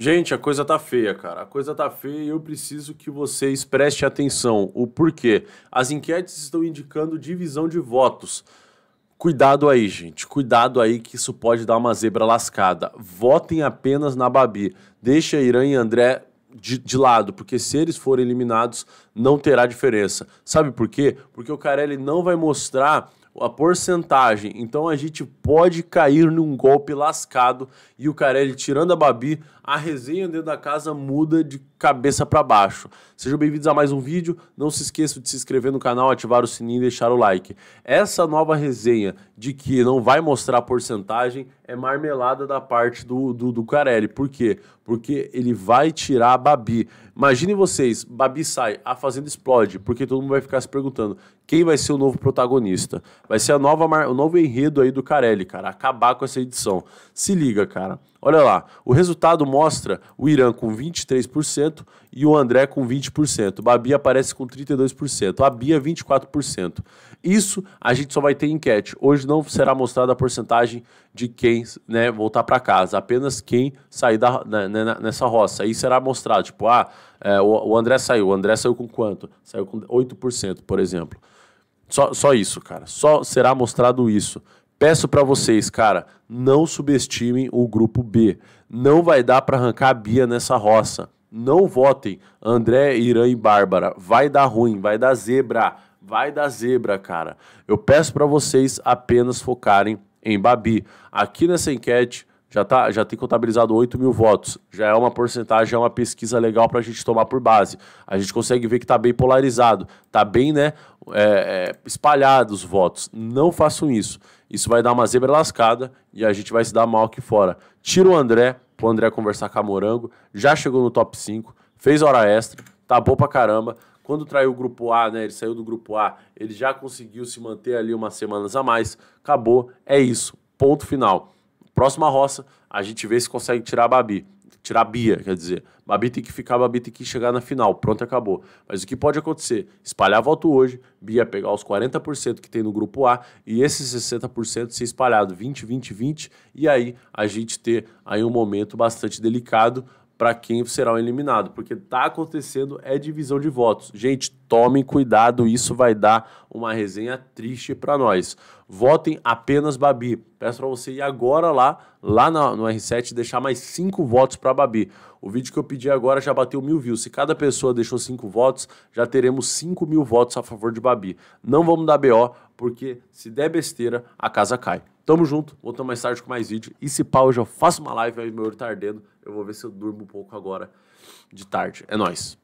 Gente, a coisa tá feia, cara. A coisa tá feia e eu preciso que vocês prestem atenção. O porquê? As enquetes estão indicando divisão de votos. Cuidado aí, gente. Cuidado aí que isso pode dar uma zebra lascada. Votem apenas na Babi. Deixa Irã e André de, de, lado, porque se eles forem eliminados, não terá diferença. Sabe por quê? Porque o Carelli não vai mostrar a porcentagem. Então a gente pode cair num golpe lascado e o Carelli tirando a Babi, a resenha dentro da casa muda de cabeça para baixo. Sejam bem-vindos a mais um vídeo. Não se esqueça de se inscrever no canal, ativar o sininho e deixar o like. Essa nova resenha de que não vai mostrar a porcentagem é marmelada da parte do, do, do Carelli. Por quê? Porque ele vai tirar a Babi. Imaginem vocês, Babi sai, a Fazenda explode, porque todo mundo vai ficar se perguntando quem vai ser o novo protagonista. Vai ser a nova, o novo enredo aí do Carelli, cara. Acabar com essa edição. Se liga, cara. Olha lá, o resultado mostra o Irã com 23% e o André com 20%. Babi aparece com 32%, a Bia 24%. Isso a gente só vai ter enquete. Hoje não será mostrada a porcentagem de quem né, voltar para casa, apenas quem sair da, né, né nessa roça. Aí será mostrado, tipo, ah, é, o, o André saiu, o André saiu com quanto? Saiu com 8%, por exemplo. Só, só isso, cara. Só será mostrado isso. Peço para vocês, cara, não subestimem o grupo B. Não vai dar para arrancar a Bia nessa roça. Não votem André, Irã e Bárbara. Vai dar ruim, vai dar zebra. Vai dar zebra, cara. Eu peço para vocês apenas focarem em Babi. Aqui nessa enquete, já, tá, já tem contabilizado 8 mil votos. Já é uma porcentagem, é uma pesquisa legal para a gente tomar por base. A gente consegue ver que está bem polarizado, está bem né, é, é, espalhado os votos. Não façam isso. Isso vai dar uma zebra lascada e a gente vai se dar mal aqui fora. Tira o André, para o André conversar com a Morango. Já chegou no top 5, fez hora extra, tá bom para caramba. Quando traiu o grupo A, né? Ele saiu do grupo A, ele já conseguiu se manter ali umas semanas a mais. Acabou, é isso. Ponto final. Próxima roça, a gente vê se consegue tirar a Babi. Tirar a Bia, quer dizer. Babi tem que ficar, Babi tem que chegar na final. Pronto, acabou. Mas o que pode acontecer? Espalhar voto hoje, Bia pegar os 40% que tem no grupo A e esses 60% ser espalhado 20, 20, 20. E aí a gente ter aí um momento bastante delicado, para quem será o eliminado, porque está acontecendo é divisão de votos. Gente, tomem cuidado, isso vai dar uma resenha triste para nós. Votem apenas Babi. Peço para você ir agora lá, lá no R7, deixar mais cinco votos para Babi. O vídeo que eu pedi agora já bateu mil views. Se cada pessoa deixou cinco votos, já teremos cinco mil votos a favor de Babi. Não vamos dar BO, porque se der besteira, a casa cai. Tamo junto, voltamos mais tarde com mais vídeo. E se pau, eu já faço uma live aí, meu olho tá ardendo. Eu vou ver se eu durmo um pouco agora de tarde. É nós.